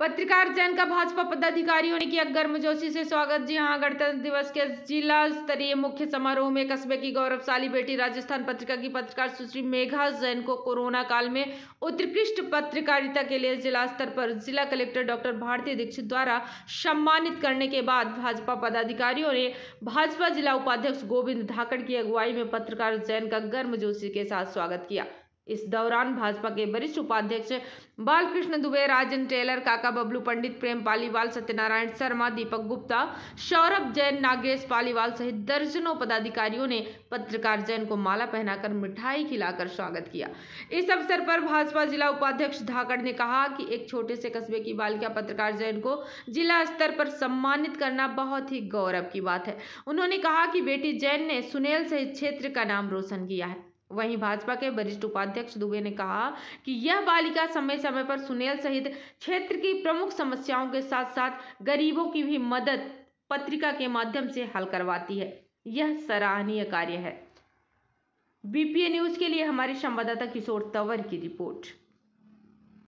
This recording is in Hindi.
पत्रकार चयन का भाजपा पदाधिकारियों ने किया गर्मजोशी से स्वागत जी हाँ गणतंत्र दिवस के जिला स्तरीय मुख्य समारोह में कस्बे की गौरवशाली बेटी राजस्थान पत्रिका की पत्रकार सुश्री मेघा जैन को कोरोना काल में उत्कृष्ट पत्रकारिता के लिए जिला स्तर पर जिला कलेक्टर डॉक्टर भारती दीक्षित द्वारा सम्मानित करने के बाद भाजपा पदाधिकारियों ने भाजपा जिला उपाध्यक्ष गोविंद धाकड़ की अगुवाई में पत्रकार जैन का गर्मजोशी के साथ स्वागत किया इस दौरान भाजपा के वरिष्ठ उपाध्यक्ष बालकृष्ण दुबे राजन टेलर काका बबलू पंडित प्रेम पालीवाल सत्यनारायण शर्मा दीपक गुप्ता सौरभ जैन नागेश पालीवाल सहित दर्जनों पदाधिकारियों ने पत्रकार जैन को माला पहनाकर मिठाई खिलाकर स्वागत किया इस अवसर पर भाजपा जिला उपाध्यक्ष धाकड़ ने कहा कि एक छोटे से कस्बे की बालिका पत्रकार जैन को जिला स्तर पर सम्मानित करना बहुत ही गौरव की बात है उन्होंने कहा कि बेटी जैन ने सुनेल सहित क्षेत्र का नाम रोशन किया है वहीं भाजपा के वरिष्ठ उपाध्यक्ष दुबे ने कहा कि यह बालिका समय समय पर सुनेल सहित क्षेत्र की प्रमुख समस्याओं के साथ साथ गरीबों की भी मदद पत्रिका के माध्यम से हल करवाती है यह सराहनीय कार्य है बीपीए न्यूज के लिए हमारे संवाददाता किशोर तंवर की रिपोर्ट